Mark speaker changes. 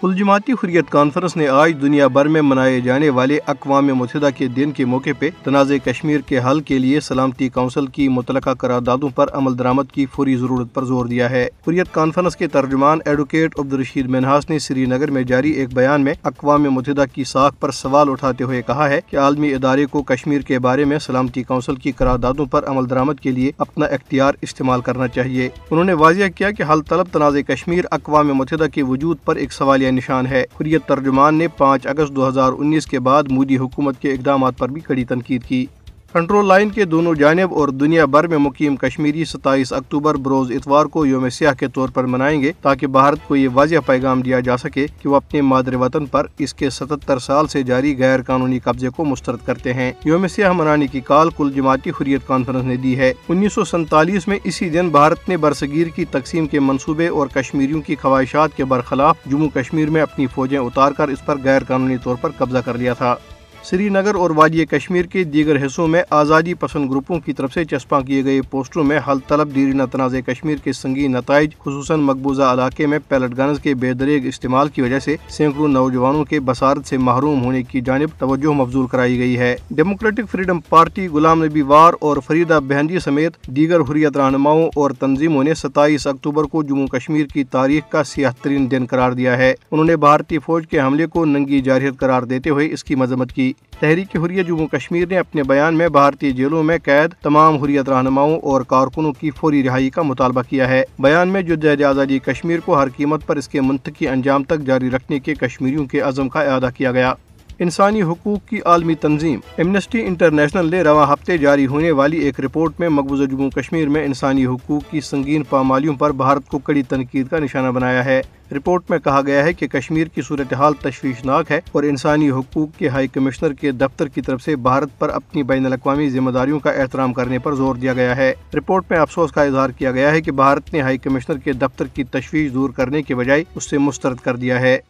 Speaker 1: कुलजमाती हुरियत conference ने आज दुनिया भर में मनाए जाने वाले अकवा मुतहदा के दिन के मौके पर तनाज़ कश्मीर के हल के लिए सलामती कौंसिल की मुतल करारदादों पर अमल दरामद की फौरी ज़रूरत पर जोर दिया है हुरियत कॉन्फ्रेंस के तर्जमान एडवोकेट रशीद मिनहास ने श्रीनगर में जारी एक बयान में अकवा मुतहदा की साख पर सवाल उठाते हुए कहा है की आलमी इदारे को कश्मीर के बारे में सलामती कौंसिल की करारदादों पर अमल दरामद के लिए अपना अख्तियार इस्तेमाल करना चाहिए उन्होंने वाजिया किया की हल तलब तनाज़ कश्मीर अकवा मुतहदा के वजूद पर एक सवाल बे निशान है हुरियत तर्जुमान ने पाँच अगस्त दो हज़ार उन्नीस के बाद मोदी हुकूमत के इकदाम आरोप भी कड़ी तनकीद की कंट्रोल लाइन के दोनों जानब और दुनिया भर में मुकीम कश्मीरी सताईस अक्टूबर बरोज़ इतवार को योम सियाह के तौर पर मनाएंगे ताकि भारत को ये वाजह पैगाम दिया जा सके कि वो अपने मादर वतन पर इसके सतहत्तर साल से जारी गैर कानूनी कब्जे को मुस्तरद करते हैं योम सियाह मनाने की काल कुल जमाती हुरियत कॉन्फ्रेंस ने दी है उन्नीस सौ सैतालीस में इसी दिन भारत ने बरसगीर की तकसीम के मनसूबे और कश्मीरियों की ख्वाहिशात के बरखिलाफ जम्मू कश्मीर में अपनी फौजें उतार कर इस पर गैर कानूनी तौर पर कब्जा कर लिया था श्रीनगर और वादी कश्मीर के दीगर हिस्सों में आज़ादी पसंद ग्रुपों की तरफ से चस्पा किए गए पोस्टरों में हल तलब दीरीना तनाज़ कश्मीर के संगी नतज खसूस मकबूजा इलाके में पैलेट गन्स के बेदरेग इस्तेमाल की वजह से सैकड़ों नौजवानों के बसारत से महरूम होने की जानब तवज्जो मफजूल कराई गई है डेमोक्रेटिक फ्रीडम पार्टी गुलाम नबी वार और फरीदा बहनजी समेत दीगर हुरियत रहनुमाओं और तंजीमों ने सताईस अक्टूबर को जम्मू कश्मीर की तारीख का सियाह तरीन दिन करार दिया है उन्होंने भारतीय फौज के हमले को नंगी जारहत करार देते हुए इसकी मजम्मत की थी तहरीक हुरियत जम्मू कश्मीर ने अपने बयान में भारतीय जेलों में कैद तमाम हुरियत रहनुमाओं और कारकुनों की फौरी रिहाई का मुतालबा किया है बयान में जुद आज़ादी कश्मीर को हर कीमत पर इसके मनतकी अंजाम तक जारी रखने के कश्मीरियों के अज़म का अदा किया गया इंसानी हकूक़ की आलमी तंजीम एमनेस्टी इंटरनेशनल ने रवा हफ्ते जारी होने वाली एक रिपोर्ट में मकबूजा जम्मू कश्मीर में इंसानी हकूक़ की संगीन पामालियों पर भारत को कड़ी तनकीद का निशाना बनाया है रिपोर्ट में कहा गया है कि कश्मीर की सूरत हाल तश्वीशनाक है और इंसानी हकूक के हाई कमिश्नर के दफ्तर की तरफ से भारत पर अपनी बैन अवी जिम्मेदारियों का एहतराम करने पर जोर दिया गया है रिपोर्ट में अफसोस का इजहार किया गया है कि भारत ने हाई कमिश्नर के दफ्तर की तशवीश दूर करने के बजाय उससे मुस्तरद कर दिया है